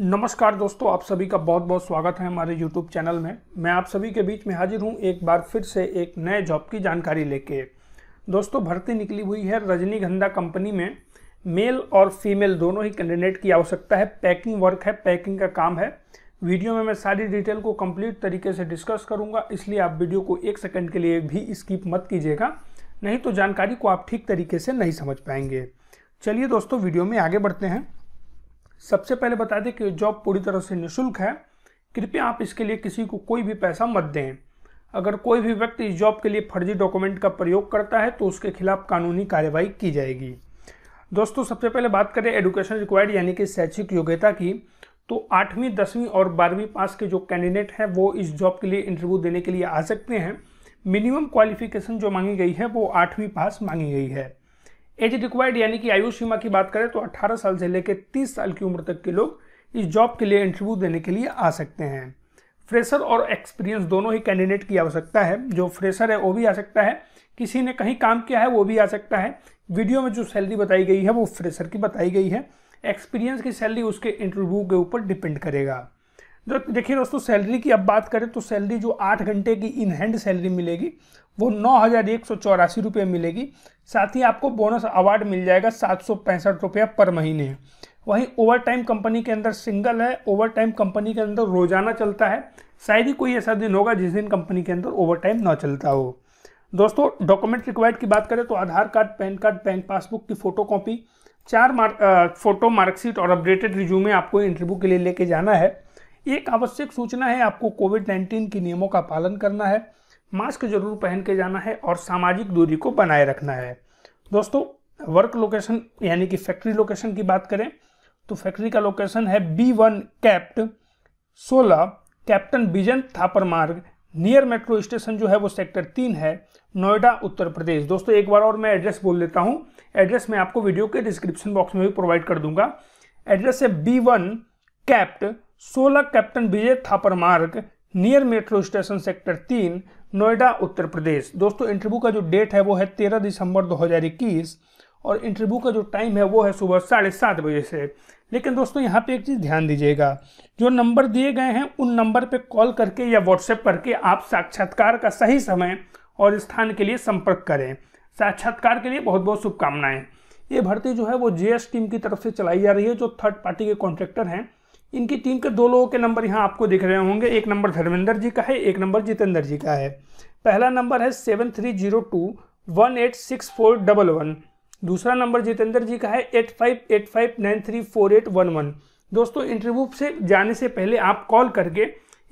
नमस्कार दोस्तों आप सभी का बहुत बहुत स्वागत है हमारे YouTube चैनल में मैं आप सभी के बीच में हाजिर हूं एक बार फिर से एक नए जॉब की जानकारी लेके दोस्तों भर्ती निकली हुई है रजनीगंधा कंपनी में मेल और फीमेल दोनों ही कैंडिडेट की आवश्यकता है पैकिंग वर्क है पैकिंग का काम है वीडियो में मैं सारी डिटेल को कम्प्लीट तरीके से डिस्कस करूँगा इसलिए आप वीडियो को एक सेकेंड के लिए भी स्किप मत कीजिएगा नहीं तो जानकारी को आप ठीक तरीके से नहीं समझ पाएंगे चलिए दोस्तों वीडियो में आगे बढ़ते हैं सबसे पहले बता दें कि जॉब पूरी तरह से निःशुल्क है कृपया आप इसके लिए किसी को कोई भी पैसा मत दें अगर कोई भी व्यक्ति इस जॉब के लिए फर्जी डॉक्यूमेंट का प्रयोग करता है तो उसके खिलाफ कानूनी कार्रवाई की जाएगी दोस्तों सबसे पहले बात करें एडुकेशन रिक्वायर्ड यानी कि शैक्षिक योग्यता की तो आठवीं दसवीं और बारहवीं पास के जो कैंडिडेट हैं वो इस जॉब के लिए इंटरव्यू देने के लिए आ सकते हैं मिनिमम क्वालिफिकेशन जो मांगी गई है वो आठवीं पास मांगी गई है एज रिक्वायर्ड यानी कि आयु सीमा की बात करें तो 18 साल से लेकर 30 साल की उम्र तक के लोग इस जॉब के लिए इंटरव्यू देने के लिए आ सकते हैं फ्रेशर और एक्सपीरियंस दोनों ही कैंडिडेट की आवश्यकता है जो फ्रेशर है वो भी आ सकता है किसी ने कहीं काम किया है वो भी आ सकता है वीडियो में जो सैलरी बताई गई है वो फ्रेशर की बताई गई है एक्सपीरियंस की सैलरी उसके इंटरव्यू के ऊपर डिपेंड करेगा देखिए दोस्तों सैलरी की अब बात करें तो सैलरी जो आठ घंटे की इन हैंड सैलरी मिलेगी वो नौ हज़ार एक सौ चौरासी रुपये मिलेगी साथ ही आपको बोनस अवार्ड मिल जाएगा सात सौ पैंसठ रुपया पर महीने वहीं ओवर टाइम कंपनी के अंदर सिंगल है ओवर टाइम कंपनी के अंदर रोज़ाना चलता है शायद ही कोई ऐसा दिन होगा जिस दिन कंपनी के अंदर ओवर टाइम ना चलता हो दोस्तों डॉक्यूमेंट रिक्वायर्ड की बात करें तो Aadhaar card PAN card bank passbook की फ़ोटो कॉपी चार मार्क फ़ोटो मार्कशीट और अपडेटेड रिज्यूमे आपको इंटरव्यू के लिए लेके जाना है एक आवश्यक सूचना है आपको कोविड नाइन्टीन के नियमों का पालन करना है मास्क जरूर पहन के जाना है और सामाजिक दूरी को बनाए रखना है दोस्तों वर्क लोकेशन यानी कि फैक्ट्री लोकेशन की बात करें तो फैक्ट्री का लोकेशन है बी वन कैप्ट सोलह captain Bijan Thapar Marg near metro station जो है वो सेक्टर तीन है नोएडा उत्तर प्रदेश दोस्तों एक बार और मैं एड्रेस बोल देता हूँ एड्रेस मैं आपको वीडियो के डिस्क्रिप्शन बॉक्स में भी प्रोवाइड कर दूंगा एड्रेस है बी वन कैप्ट सोलह captain Vijay Thapar Marg near metro station sector तीन नोएडा उत्तर प्रदेश दोस्तों इंटरव्यू का जो डेट है वो है तेरह दिसंबर दो और इंटरव्यू का जो टाइम है वो है सुबह साढ़े सात बजे से लेकिन दोस्तों यहाँ पे एक चीज़ ध्यान दीजिएगा जो नंबर दिए गए हैं उन नंबर पे कॉल करके या व्हाट्सएप करके आप साक्षात्कार का सही समय और स्थान के लिए संपर्क करें साक्षात्कार के लिए बहुत बहुत शुभकामनाएं ये भर्ती जो है वो जे टीम की तरफ से चलाई जा रही है जो थर्ड पार्टी के कॉन्ट्रैक्टर हैं इनकी टीम के दो लोगों के नंबर यहाँ आपको दिख रहे होंगे एक नंबर धर्मेंद्र जी का है एक नंबर जितेंद्र जी का है पहला नंबर है seven three zero two one eight six four double one दूसरा नंबर जितेंद्र जी का है eight five eight five nine three four eight one one दोस्तों इंटरव्यू से जाने से पहले आप कॉल करके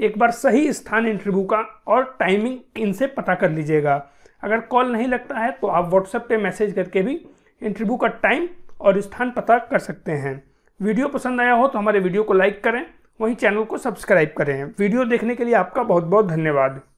एक बार सही स्थान इंटरव्यू का और टाइमिंग इनसे पता कर लीजिएगा अगर कॉल नहीं लगता है तो आप व्हाट्सएप पर मैसेज करके भी इंटरव्यू का टाइम और स्थान पता कर सकते हैं वीडियो पसंद आया हो तो हमारे वीडियो को लाइक करें वहीं चैनल को सब्सक्राइब करें वीडियो देखने के लिए आपका बहुत बहुत धन्यवाद